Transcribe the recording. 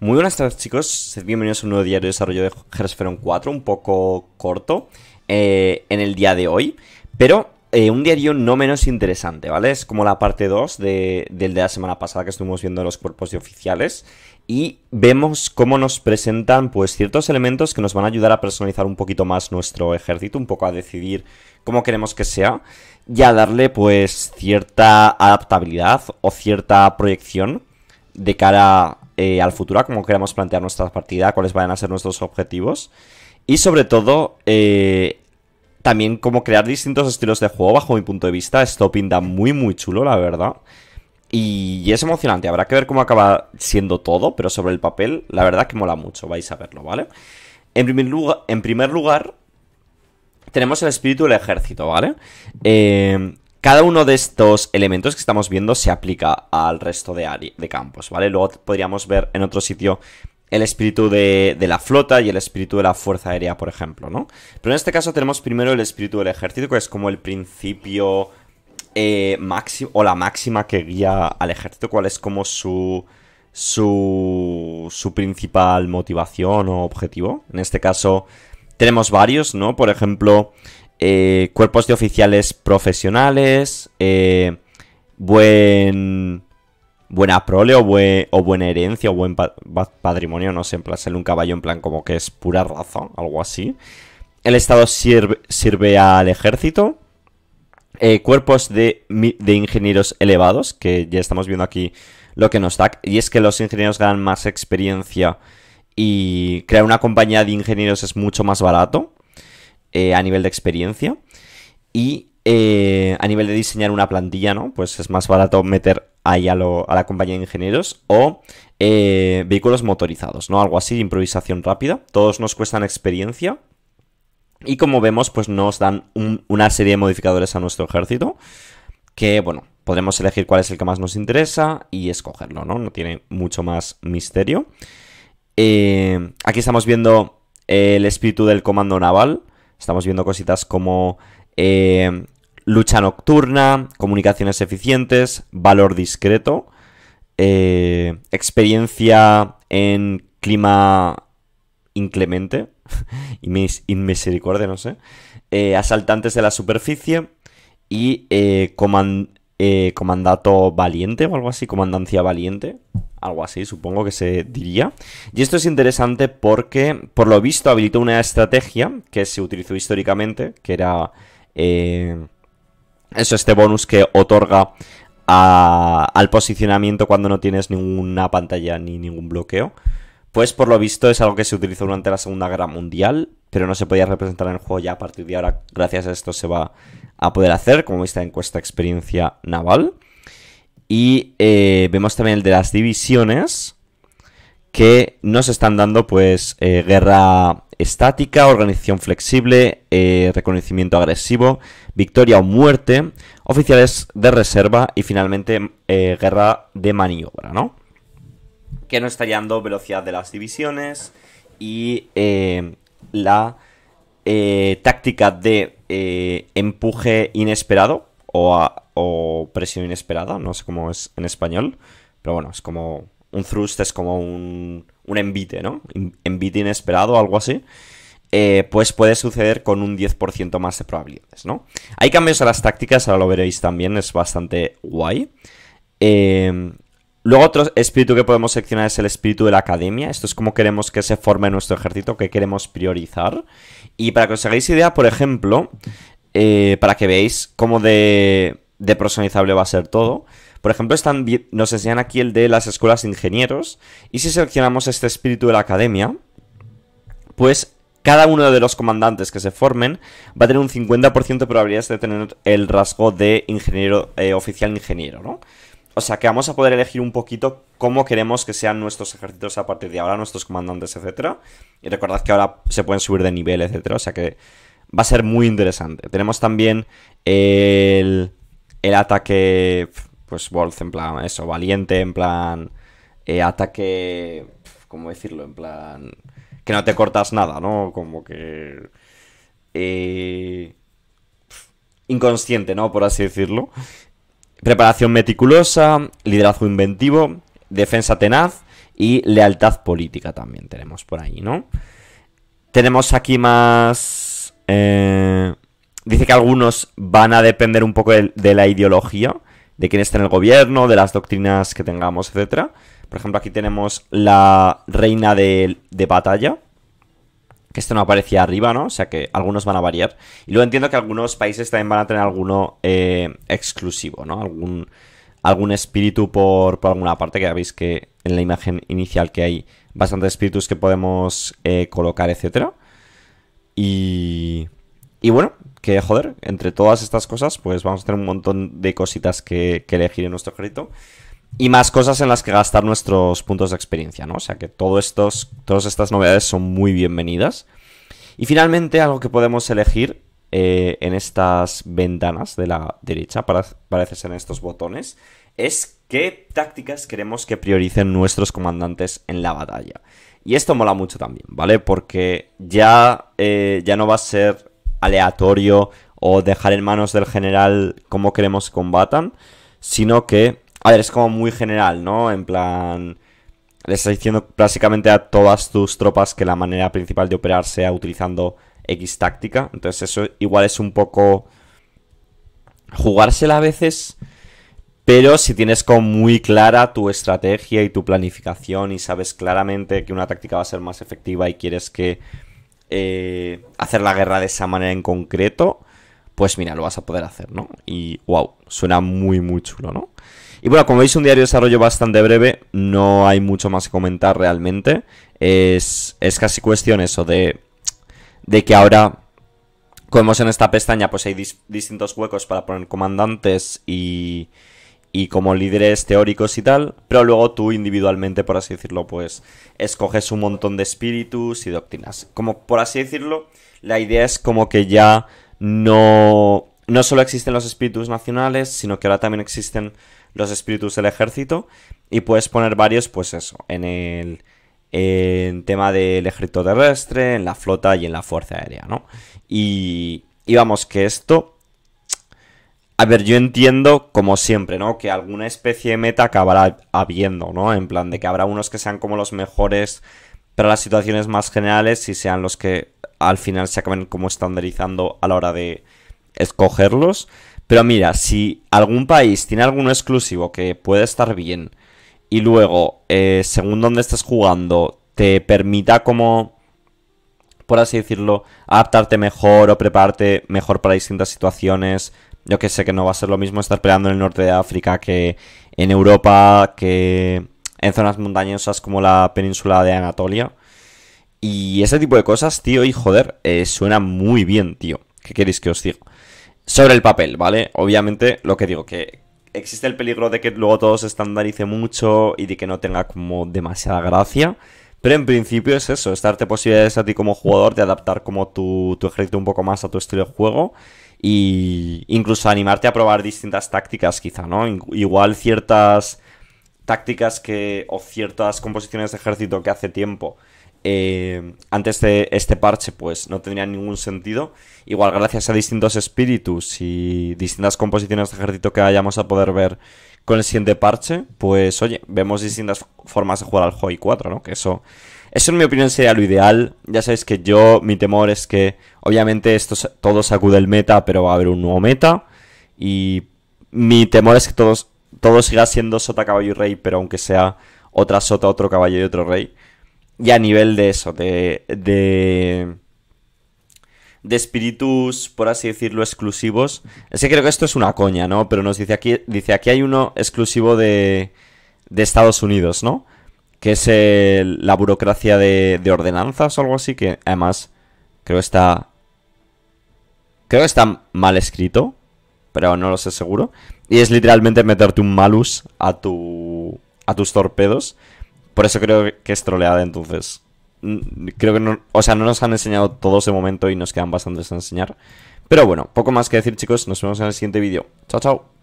Muy buenas tardes chicos, bienvenidos a un nuevo diario de desarrollo de Hearthstone 4, un poco corto eh, en el día de hoy, pero eh, un diario no menos interesante, ¿vale? Es como la parte 2 del de la semana pasada que estuvimos viendo los cuerpos de oficiales y vemos cómo nos presentan pues ciertos elementos que nos van a ayudar a personalizar un poquito más nuestro ejército, un poco a decidir cómo queremos que sea y a darle pues cierta adaptabilidad o cierta proyección de cara a. Eh, al futuro, cómo queremos plantear nuestra partida, cuáles vayan a ser nuestros objetivos. Y sobre todo, eh, también cómo crear distintos estilos de juego, bajo mi punto de vista. Esto pinta muy, muy chulo, la verdad. Y es emocionante, habrá que ver cómo acaba siendo todo, pero sobre el papel, la verdad que mola mucho, vais a verlo, ¿vale? En primer lugar, en primer lugar tenemos el espíritu del ejército, ¿vale? Eh, cada uno de estos elementos que estamos viendo se aplica al resto de, de campos, ¿vale? Luego podríamos ver en otro sitio el espíritu de, la flota y el espíritu de la fuerza aérea, por ejemplo, ¿no? Pero en este caso tenemos primero el espíritu del ejército, que es como el principio eh, máximo, o la máxima que guía al ejército, cuál es como su, su, su principal motivación o objetivo. En este caso tenemos varios, ¿no? Por ejemplo, eh, cuerpos de oficiales profesionales, eh, buen buena prole o, buena herencia o buen patrimonio, no sé, en plan, un caballo en plan como que es pura razón, algo así. El Estado sirve, sirve al ejército. Eh, cuerpos de, de, ingenieros elevados, que ya estamos viendo aquí lo que nos da, y es que los ingenieros ganan más experiencia y crear una compañía de ingenieros es mucho más barato. Eh, a nivel de experiencia y eh, a nivel de diseñar una plantilla, ¿no? Pues es más barato meter ahí a, la compañía de ingenieros o eh, vehículos motorizados, ¿no? Algo así, improvisación rápida. Todos nos cuestan experiencia y como vemos, pues nos dan una serie de modificadores a nuestro ejército que, bueno, podemos elegir cuál es el que más nos interesa y escogerlo, ¿no? No tiene mucho más misterio. aquí estamos viendo el espíritu del comando naval, Estamos viendo cositas como eh, lucha nocturna, comunicaciones eficientes, valor discreto, eh, experiencia en clima inclemente, y inmisericordia, no sé, eh, asaltantes de la superficie y comandato valiente o algo así, comandancia valiente, algo así, supongo que se diría. Y esto es interesante porque, por lo visto, habilitó una estrategia que se utilizó históricamente, que era eh, eso, este bonus que otorga al posicionamiento cuando no tienes ninguna pantalla ni ningún bloqueo. Pues por lo visto es algo que se utilizó durante la Segunda Guerra Mundial, pero no se podía representar en el juego ya a partir de ahora. Gracias a esto se va a poder hacer, como veis, en encuesta experiencia naval. Y eh, vemos también el de las divisiones que nos están dando pues eh, guerra estática, organización flexible, eh, reconocimiento agresivo, victoria o muerte, oficiales de reserva y finalmente guerra de maniobra, ¿no? Que nos está dando velocidad de las divisiones y la táctica de empuje inesperado, o, presión inesperada, no sé cómo es en español, pero bueno, es como un thrust, es como un, un envite, ¿no? Envite inesperado o algo así. Eh, pues puede suceder con un 10% más de probabilidades, ¿no? Hay cambios a las tácticas, ahora lo veréis también, es bastante guay. Eh, luego otro espíritu que podemos seleccionar es el espíritu de la academia, esto es como queremos que se forme nuestro ejército, que queremos priorizar. Y para que os hagáis idea, por ejemplo, eh, para que veáis cómo de, de, personalizable va a ser todo. Por ejemplo, están, nos enseñan aquí el de las escuelas de ingenieros. Y si seleccionamos este espíritu de la academia, pues cada uno de los comandantes que se formen va a tener un 50% de probabilidades de tener el rasgo de ingeniero, eh, oficial ingeniero, ¿no? O sea que vamos a poder elegir un poquito cómo queremos que sean nuestros ejércitos a partir de ahora, nuestros comandantes, etcétera. Y recordad que ahora se pueden subir de nivel, etcétera. O sea que va a ser muy interesante. Tenemos también el, el ataque, pues Wolf en plan, eso, valiente, en plan, eh, ataque, ¿cómo decirlo? En plan, que no te cortas nada, ¿no? Como que... Eh, inconsciente, ¿no? Por así decirlo. Preparación meticulosa, liderazgo inventivo, defensa tenaz y lealtad política también tenemos por ahí, ¿no? Tenemos aquí más eh, dice que algunos van a depender un poco de, la ideología, de quién está en el gobierno, de las doctrinas que tengamos, etc. Por ejemplo, aquí tenemos la reina de, batalla, que esto no aparecía arriba, ¿no? O sea que algunos van a variar. Y luego entiendo que algunos países también van a tener alguno eh, exclusivo, ¿no? Algún, algún espíritu por, alguna parte, que ya veis que en la imagen inicial que hay bastantes espíritus que podemos eh, colocar, etcétera. Y, bueno, que joder, entre todas estas cosas, pues vamos a tener un montón de cositas que, elegir en nuestro crédito. Y más cosas en las que gastar nuestros puntos de experiencia, ¿no? O sea que estos, todas estas novedades son muy bienvenidas. Y finalmente, algo que podemos elegir eh, en estas ventanas de la derecha, parece ser en estos botones, es qué tácticas queremos que prioricen nuestros comandantes en la batalla. Y esto mola mucho también, ¿vale? Porque ya, eh, ya no va a ser aleatorio o dejar en manos del general cómo queremos que combatan, sino que, a ver, es como muy general, ¿no? En plan, le está diciendo básicamente a todas tus tropas que la manera principal de operar sea utilizando X táctica, entonces eso igual es un poco jugársela a veces pero si tienes muy clara tu estrategia y tu planificación y sabes claramente que una táctica va a ser más efectiva y quieres que eh, hacer la guerra de esa manera en concreto, pues mira, lo vas a poder hacer, ¿no? Y wow, suena muy, muy chulo, ¿no? Y bueno, como veis, un diario de desarrollo bastante breve, no hay mucho más que comentar realmente. Es, casi cuestión eso de, de que ahora como vemos en esta pestaña, pues hay distintos huecos para poner comandantes y, y como líderes teóricos y tal, pero luego tú individualmente, por así decirlo, pues escoges un montón de espíritus y doctrinas. Como por así decirlo, la idea es como que ya no no solo existen los espíritus nacionales, sino que ahora también existen los espíritus del ejército y puedes poner varios, pues eso, en el tema del ejército terrestre, en la flota y en la fuerza aérea, ¿no? Y, y vamos, que esto a ver, yo entiendo, como siempre, ¿no? Que alguna especie de meta acabará habiendo, ¿no? En plan, de que habrá unos que sean como los mejores para las situaciones más generales y sean los que al final se acaben como estandarizando a la hora de escogerlos. Pero mira, si algún país tiene alguno exclusivo que puede estar bien y luego, eh, según donde estés jugando, te permita como, por así decirlo, adaptarte mejor o prepararte mejor para distintas situaciones, yo que sé que no va a ser lo mismo estar peleando en el norte de África que en Europa, que en zonas montañosas como la península de Anatolia. Y ese tipo de cosas, tío, y joder, eh, suena muy bien, tío. ¿Qué queréis que os diga? Sobre el papel, ¿vale? Obviamente, lo que digo, que existe el peligro de que luego todo se estandarice mucho y de que no tenga como demasiada gracia. Pero en principio es eso, es darte posibilidades a ti como jugador de adaptar como tu, tu ejército un poco más a tu estilo de juego y incluso animarte a probar distintas tácticas quizá, ¿no? Igual ciertas tácticas que o ciertas composiciones de ejército que hace tiempo eh, antes de este parche pues no tendrían ningún sentido. Igual gracias a distintos espíritus y distintas composiciones de ejército que vayamos a poder ver con el siguiente parche, pues oye, vemos distintas formas de jugar al Joy 4, ¿no? Que eso eso en mi opinión sería lo ideal. Ya sabéis que yo, mi temor es que obviamente esto todo sacude el meta, pero va a haber un nuevo meta. Y mi temor es que todos, todo siga siendo sota, caballo y rey, pero aunque sea otra sota, otro caballo y otro rey. Y a nivel de eso, de... de de espíritus, por así decirlo, exclusivos. Es que creo que esto es una coña, ¿no? Pero nos dice aquí, dice aquí hay uno exclusivo de, de Estados Unidos, ¿no? que es la burocracia de, ordenanzas o algo así, que además creo está... Creo que está mal escrito, pero no lo sé seguro. Y es literalmente meterte un malus a, tu, a tus torpedos. Por eso creo que es troleada entonces. Creo que no... O sea, no nos han enseñado todo ese momento y nos quedan bastantes a enseñar. Pero bueno, poco más que decir chicos, nos vemos en el siguiente vídeo. Chao, chao.